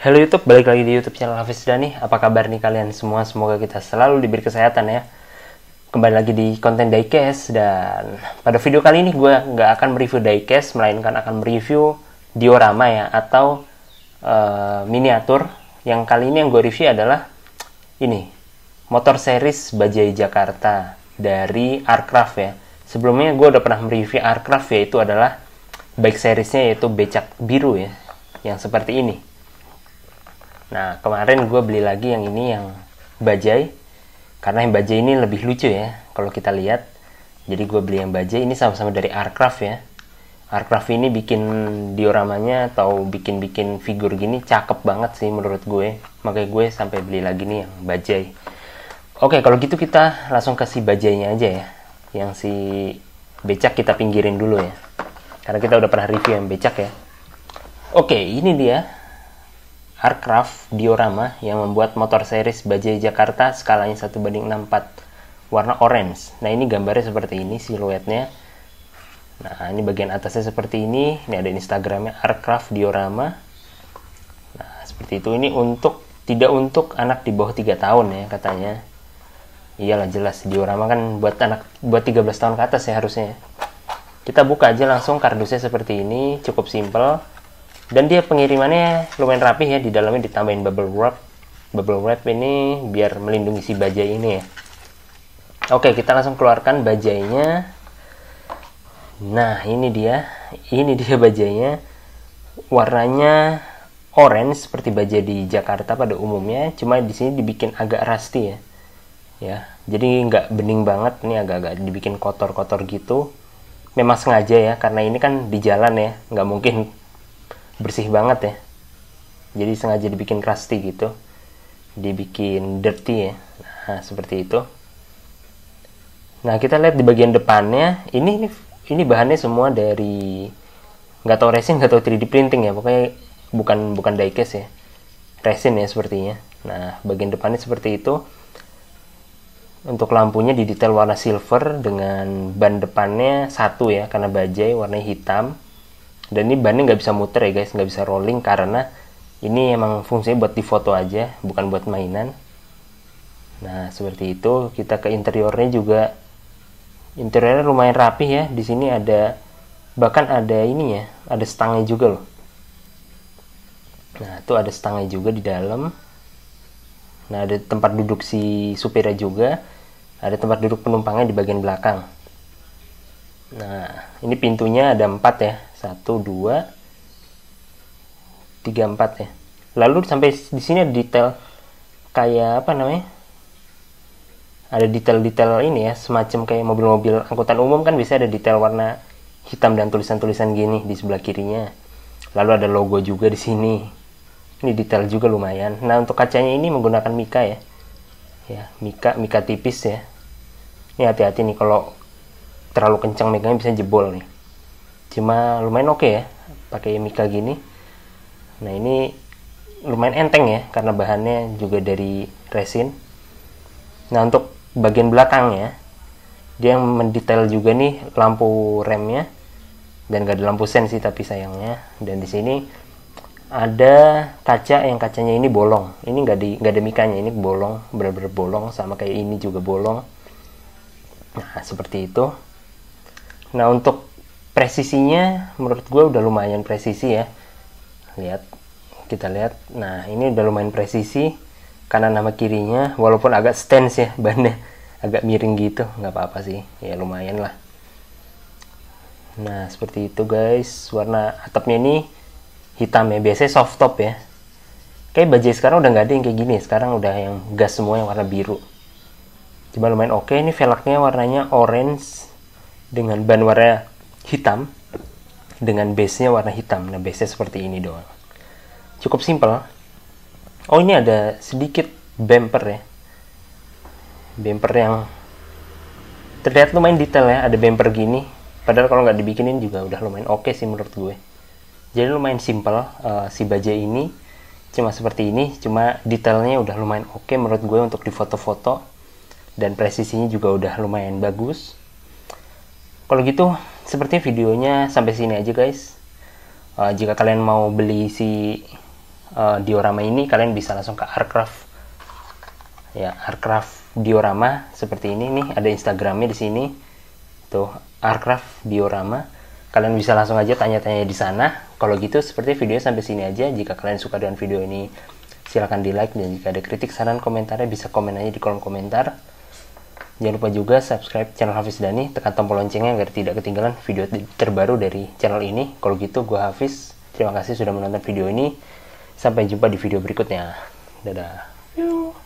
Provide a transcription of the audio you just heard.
Halo YouTube, balik lagi di YouTube channel Hafiz Dani. Apa kabar nih kalian semua? Semoga kita selalu diberi kesehatan ya. Kembali lagi di konten diecast dan pada video kali ini gue nggak akan mereview diecast, melainkan akan mereview diorama ya atau uh, miniatur. Yang kali ini yang gue review adalah ini motor series Bajai Jakarta dari aircraft ya. Sebelumnya gue udah pernah mereview Arcraft itu adalah bike seriesnya yaitu becak biru ya, yang seperti ini nah kemarin gue beli lagi yang ini yang bajai karena yang bajai ini lebih lucu ya kalau kita lihat jadi gue beli yang bajai ini sama-sama dari Arcraft ya Arcraft ini bikin dioramanya atau bikin-bikin figur gini cakep banget sih menurut gue makanya gue sampai beli lagi nih yang bajai oke kalau gitu kita langsung kasih bajainya aja ya yang si becak kita pinggirin dulu ya karena kita udah pernah review yang becak ya oke ini dia Aircraft diorama yang membuat motor series Bajaj Jakarta skalanya satu banding 64 warna orange. Nah ini gambarnya seperti ini siluetnya. Nah ini bagian atasnya seperti ini. Ini ada Instagramnya Aircraft diorama. Nah seperti itu ini untuk tidak untuk anak di bawah 3 tahun ya katanya. Iyalah jelas diorama kan buat anak buat 13 tahun ke atas ya harusnya. Kita buka aja langsung kardusnya seperti ini, cukup simple dan dia pengirimannya lumayan rapi ya di dalamnya ditambahin bubble wrap bubble wrap ini biar melindungi si bajai ini ya oke kita langsung keluarkan bajainya nah ini dia ini dia bajainya warnanya orange seperti baja di Jakarta pada umumnya cuma di sini dibikin agak rusty ya ya jadi nggak bening banget ini agak-agak dibikin kotor-kotor gitu memang sengaja ya karena ini kan di jalan ya nggak mungkin bersih banget ya jadi sengaja dibikin crusty gitu dibikin dirty ya nah seperti itu nah kita lihat di bagian depannya ini ini, ini bahannya semua dari nggak tahu resin nggak tahu 3D printing ya pokoknya bukan bukan diecast ya resin ya sepertinya nah bagian depannya seperti itu untuk lampunya di detail warna silver dengan ban depannya satu ya karena bajai warna hitam dan ini bannya nggak bisa muter ya guys nggak bisa rolling karena ini emang fungsinya buat difoto aja bukan buat mainan nah seperti itu kita ke interiornya juga interiornya lumayan rapi ya di sini ada bahkan ada ini ya ada stangnya juga loh nah itu ada stangnya juga di dalam nah ada tempat duduk si supirnya juga ada tempat duduk penumpangnya di bagian belakang nah ini pintunya ada empat ya satu dua tiga empat ya lalu sampai di sini ada detail kayak apa namanya ada detail-detail ini ya semacam kayak mobil-mobil angkutan umum kan bisa ada detail warna hitam dan tulisan-tulisan gini di sebelah kirinya lalu ada logo juga di sini ini detail juga lumayan nah untuk kacanya ini menggunakan mika ya ya mika mika tipis ya ini hati-hati nih kalau terlalu kencang mikanya bisa jebol nih cuma lumayan oke okay ya pakai Mika gini nah ini lumayan enteng ya karena bahannya juga dari resin nah untuk bagian belakangnya dia yang mendetail juga nih lampu remnya dan gak ada lampu sen sih tapi sayangnya dan di sini ada kaca yang kacanya ini bolong ini gak, di nggak ada mikanya ini bolong bener-bener bolong sama kayak ini juga bolong nah seperti itu nah untuk presisinya menurut gue udah lumayan presisi ya lihat kita lihat nah ini udah lumayan presisi karena nama kirinya walaupun agak stance ya bannya agak miring gitu nggak apa-apa sih ya lumayan lah nah seperti itu guys warna atapnya ini hitam ya biasanya soft top ya kayak bajai sekarang udah nggak ada yang kayak gini sekarang udah yang gas semua yang warna biru cuma lumayan oke okay. ini velgnya warnanya orange dengan ban warna hitam dengan base-nya warna hitam. Nah, base-nya seperti ini doang. Cukup simple. Oh, ini ada sedikit bumper ya. Bumper yang terlihat lumayan detail ya. Ada bumper gini. Padahal kalau nggak dibikinin juga udah lumayan oke okay sih menurut gue. Jadi lumayan simple uh, si baja ini. Cuma seperti ini, cuma detailnya udah lumayan oke okay menurut gue untuk di foto foto dan presisinya juga udah lumayan bagus. Kalau gitu, seperti videonya sampai sini aja guys. Uh, jika kalian mau beli si uh, diorama ini, kalian bisa langsung ke Arcraft. Ya, Arcraft diorama seperti ini nih, ada Instagramnya di sini. Tuh, Arcraft diorama. Kalian bisa langsung aja tanya-tanya di sana. Kalau gitu, seperti video sampai sini aja. Jika kalian suka dengan video ini, silahkan di like dan jika ada kritik, saran, komentarnya bisa komen aja di kolom komentar. Jangan lupa juga subscribe channel Hafiz Dani, tekan tombol loncengnya agar tidak ketinggalan video terbaru dari channel ini. Kalau gitu, gue Hafiz. Terima kasih sudah menonton video ini. Sampai jumpa di video berikutnya. Dadah. Yuh.